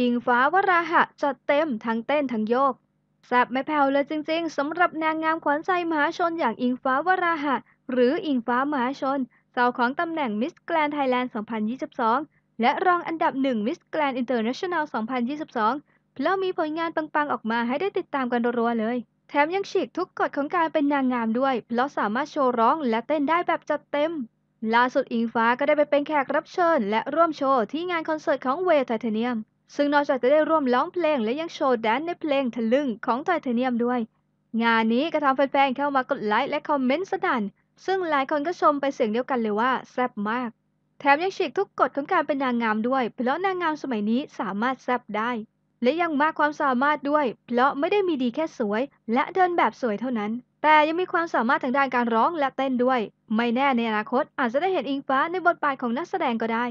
อิงฟ้าวราหะจัดเต็มทั้งเต้น ทั้งโยก แซบไม่แผ่วเลยจริงๆ สำหรับนางงามขวัญใจมหาชนอย่างอิงฟ้าวราหะ หรืออิงฟ้ามหาชน เจ้าของตำแหน่งมิสแกรนไทยแลนด์ 2022 และรองอันดับหนึ่งมิสแกรนอินเตอร์เนชั่นแนล 2022 เพราอมีผลงานปังๆ ออกมาให้ได้ติดตามกันรัวๆเลย แถมยังฉีกทุกกฎของการเป็นนางงามด้วย เพราะสามารถโชว์ร้องและเต้นได้แบบจัดเต็ม ล่าสุดอิงฟ้าก็ได้ไปเป็นแขกรับเชิญ และร่วมโชว์ที่งานคอนเสิร์ตของเวทไทเทเนียมซึ่งนอกจากจะได้ร่วมร้องเพลงและยังโชว์แดนในเพลงทะลึ่งของไทเทเนียมด้วย งานนี้ก็ทำแฟนๆเข้ามากดไลค์และคอมเมนต์สนั่นซึ่งหลายคนก็ชมไปเสียงเดียวกันเลยว่า แซ่บมาก แถมยังฉีกทุกกฎของการเป็นนางงามด้วย เพราะนางงามสมัยนี้สามารถแซ่บได้ และยังมากความสามารถด้วย เพราะไม่ได้มีดีแค่สวย และเดินแบบสวยเท่านั้น แต่ยังมีความสามารถทางด้านการร้องและเต้นด้วย ไม่แน่ในอนาคตอาจจะได้เห็นอิงฟ้าในบทบาทของนักแสดงก็ได้